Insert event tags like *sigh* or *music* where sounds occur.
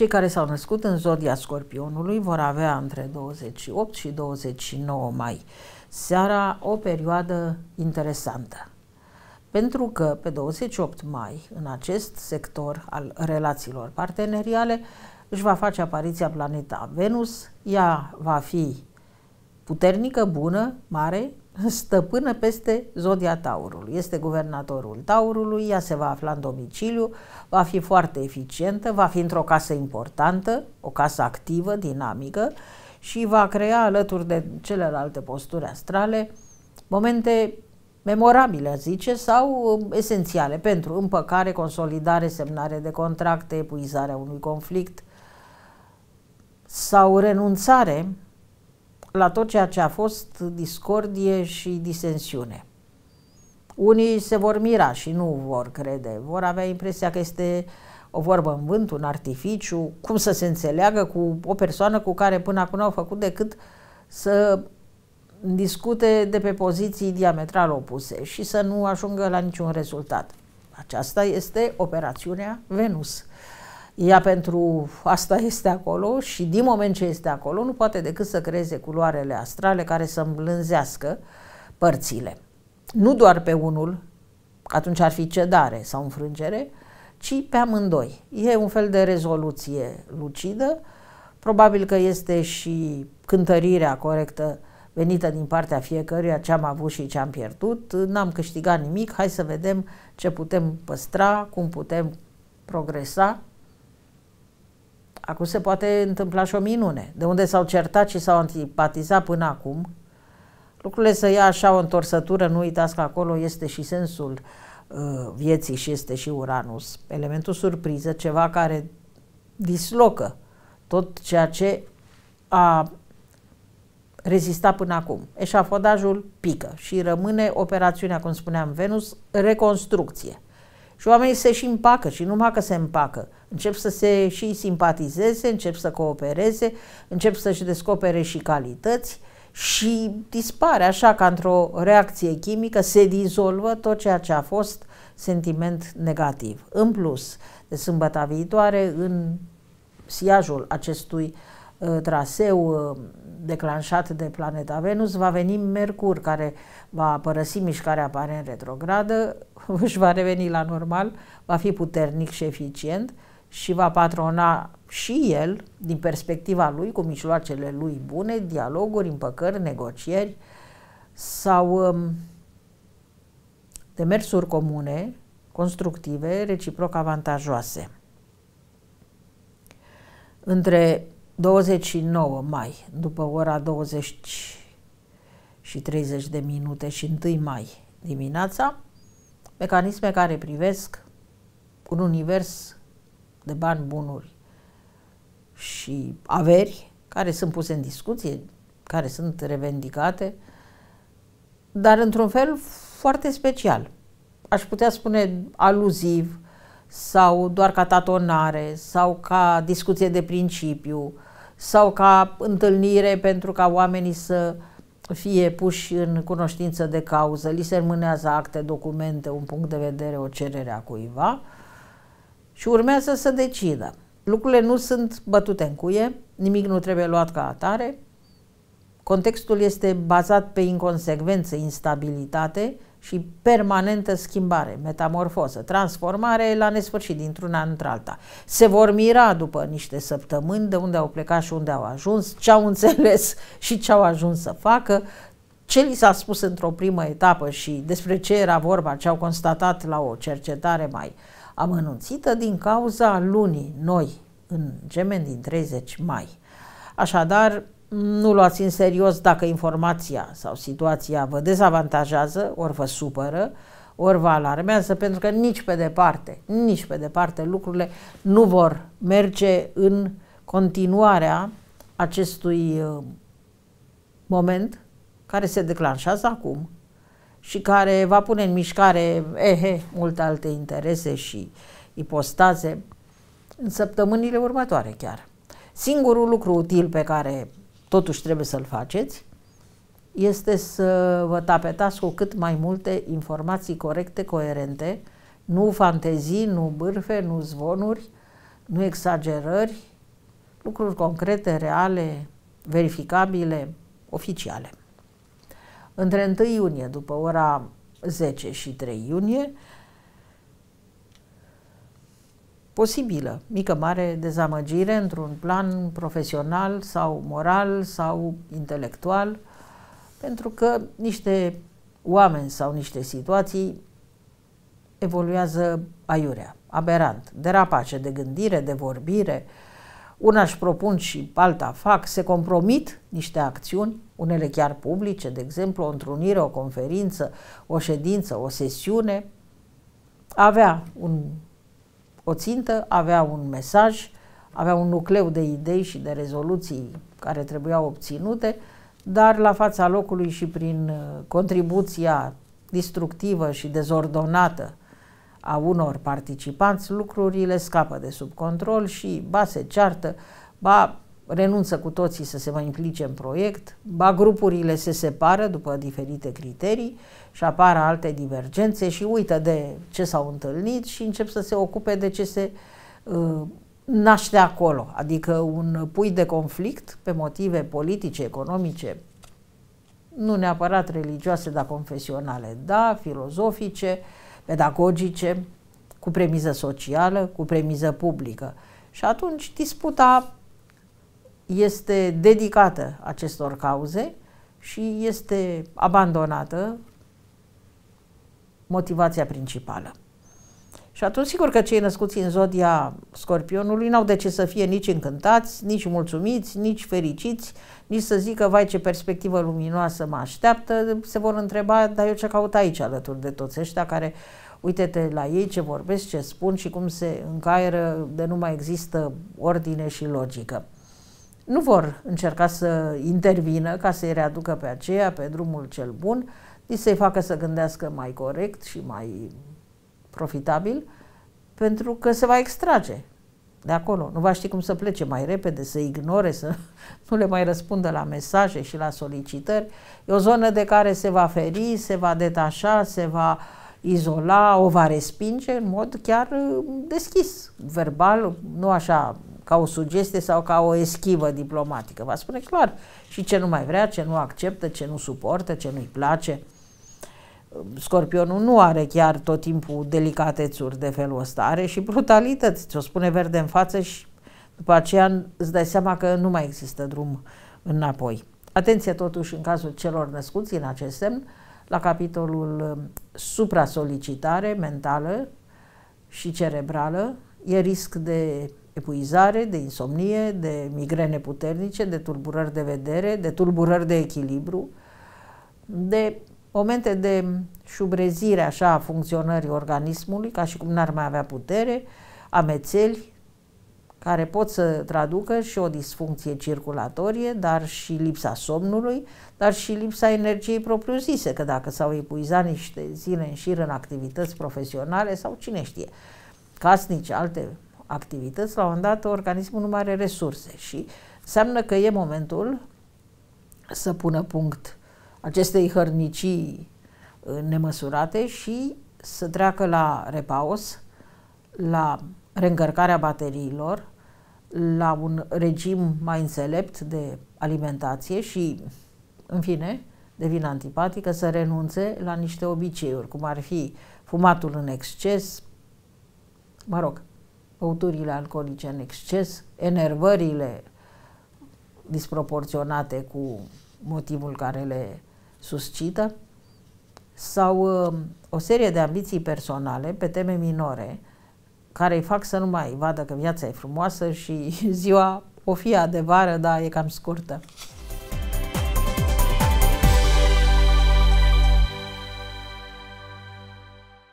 Cei care s-au născut în zodia scorpionului vor avea între 28 și 29 mai seara o perioadă interesantă. Pentru că pe 28 mai, în acest sector al relațiilor parteneriale, își va face apariția planeta Venus. Ea va fi puternică, bună, mare, stăpână peste zodia taurului. Este guvernatorul taurului, ea se va afla în domiciliu, va fi foarte eficientă, va fi într-o casă importantă, o casă activă, dinamică și va crea alături de celelalte posturi astrale momente memorabile, zice, sau um, esențiale pentru împăcare, consolidare, semnare de contracte, epuizarea unui conflict sau renunțare la tot ceea ce a fost discordie și disensiune. Unii se vor mira și nu vor crede, vor avea impresia că este o vorbă în vânt, un artificiu, cum să se înțeleagă cu o persoană cu care până acum au făcut decât să discute de pe poziții diametral opuse și să nu ajungă la niciun rezultat. Aceasta este operațiunea Venus ea pentru asta este acolo și din moment ce este acolo nu poate decât să creeze culoarele astrale care să îmblânzească părțile. Nu doar pe unul, atunci ar fi cedare sau înfrângere, ci pe amândoi. E un fel de rezoluție lucidă, probabil că este și cântărirea corectă venită din partea fiecăruia ce am avut și ce am pierdut, n-am câștigat nimic, hai să vedem ce putem păstra, cum putem progresa Acum se poate întâmpla și o minune. De unde s-au certat și s-au antipatizat până acum, lucrurile să ia așa o întorsătură, nu uitați că acolo este și sensul uh, vieții și este și Uranus. Elementul surpriză, ceva care dislocă tot ceea ce a rezistat până acum. Eșafodajul pică și rămâne operațiunea, cum spuneam, Venus, reconstrucție. Și oamenii se și împacă și numai că se împacă. Încep să se și simpatizeze, încep să coopereze, încep să-și descopere și calități și dispare așa ca într-o reacție chimică, se dizolvă tot ceea ce a fost sentiment negativ. În plus, de sâmbăta viitoare, în siajul acestui uh, Uh, traseu uh, declanșat de planeta Venus, va veni Mercur, care va părăsi mișcarea apare în retrogradă, *laughs* își va reveni la normal, va fi puternic și eficient și va patrona și el, din perspectiva lui, cu mijloacele lui bune, dialoguri, împăcări, negocieri sau um, demersuri comune, constructive, reciproc avantajoase. Între 29 mai, după ora 20 și 30 de minute și 1 mai dimineața, mecanisme care privesc un univers de bani, bunuri și averi care sunt puse în discuție, care sunt revendicate, dar într-un fel foarte special. Aș putea spune aluziv sau doar ca tatonare sau ca discuție de principiu, sau ca întâlnire pentru ca oamenii să fie puși în cunoștință de cauză, li se rămânează acte, documente, un punct de vedere, o cerere a cuiva și urmează să decidă. Lucrurile nu sunt bătute în cuie, nimic nu trebuie luat ca atare, Contextul este bazat pe inconsecvență, instabilitate și permanentă schimbare, metamorfoză, transformare la nesfârșit dintr-una într-alta. Se vor mira după niște săptămâni de unde au plecat și unde au ajuns, ce au înțeles *laughs* și ce au ajuns să facă, ce li s-a spus într-o primă etapă și despre ce era vorba, ce au constatat la o cercetare mai amănunțită din cauza lunii noi în gemeni din 30 mai. Așadar, nu luați în serios dacă informația sau situația vă dezavantajează, ori vă supără, ori vă alarmează, pentru că nici pe departe, nici pe departe lucrurile nu vor merge în continuarea acestui uh, moment care se declanșează acum și care va pune în mișcare ehe, multe alte interese și ipostaze în săptămânile următoare chiar. Singurul lucru util pe care totuși trebuie să-l faceți, este să vă tapetați cu cât mai multe informații corecte, coerente, nu fantezii, nu bârfe, nu zvonuri, nu exagerări, lucruri concrete, reale, verificabile, oficiale. Între 1 iunie, după ora 10 și 3 iunie, posibilă, mică, mare dezamăgire într-un plan profesional sau moral sau intelectual, pentru că niște oameni sau niște situații evoluează aiurea, aberant, derapace de gândire, de vorbire, una își propun și alta fac, se compromit niște acțiuni, unele chiar publice, de exemplu o întrunire, o conferință, o ședință, o sesiune, avea un o țintă, avea un mesaj, avea un nucleu de idei și de rezoluții care trebuiau obținute, dar la fața locului și prin uh, contribuția distructivă și dezordonată a unor participanți, lucrurile scapă de sub control și ba se ceartă, ba renunță cu toții să se mai implice în proiect, ba grupurile se separă după diferite criterii și apar alte divergențe și uită de ce s-au întâlnit și încep să se ocupe de ce se uh, naște acolo, adică un pui de conflict pe motive politice, economice, nu neapărat religioase, dar confesionale, da, filozofice, pedagogice, cu premiză socială, cu premiză publică. Și atunci disputa este dedicată acestor cauze și este abandonată motivația principală. Și atunci, sigur că cei născuți în zodia scorpionului n-au de ce să fie nici încântați, nici mulțumiți, nici fericiți, nici să zică, vai ce perspectivă luminoasă mă așteaptă, se vor întreba, dar eu ce caut aici alături de toți ăștia care, uite-te la ei ce vorbesc, ce spun și cum se încaieră de nu mai există ordine și logică nu vor încerca să intervină ca să-i readucă pe aceea pe drumul cel bun, ni să-i facă să gândească mai corect și mai profitabil, pentru că se va extrage de acolo. Nu va ști cum să plece mai repede, să ignore, să *laughs* nu le mai răspundă la mesaje și la solicitări. E o zonă de care se va feri, se va detașa, se va izola, o va respinge în mod chiar uh, deschis, verbal, nu așa ca o sugestie sau ca o eschivă diplomatică. Va spune clar și ce nu mai vrea, ce nu acceptă, ce nu suportă, ce nu-i place. Scorpionul nu are chiar tot timpul delicatețuri de felul ăsta, are și brutalități, ți-o spune verde în față și după aceea îți dai seama că nu mai există drum înapoi. Atenție totuși în cazul celor născuți în acest semn, la capitolul um, supra solicitare mentală și cerebrală, e risc de epuizare, de insomnie, de migrene puternice, de tulburări de vedere, de tulburări de echilibru, de momente de șubrezire așa a funcționării organismului, ca și cum n-ar mai avea putere, amețeli care pot să traducă și o disfuncție circulatorie, dar și lipsa somnului, dar și lipsa energiei propriu-zise, că dacă s-au epuizat niște zile în șir în activități profesionale sau cine știe, casnici, alte activități, la un moment dat organismul nu mai are resurse și înseamnă că e momentul să pună punct acestei hărnicii uh, nemăsurate și să treacă la repaus, la reîncărcarea bateriilor, la un regim mai înțelept de alimentație și, în fine, devin antipatică, să renunțe la niște obiceiuri, cum ar fi fumatul în exces, mă rog, băuturile alcoolice în exces, enervările disproporționate cu motivul care le suscită sau um, o serie de ambiții personale pe teme minore care îi fac să nu mai vadă că viața e frumoasă și *laughs* ziua o fi adevară, dar e cam scurtă.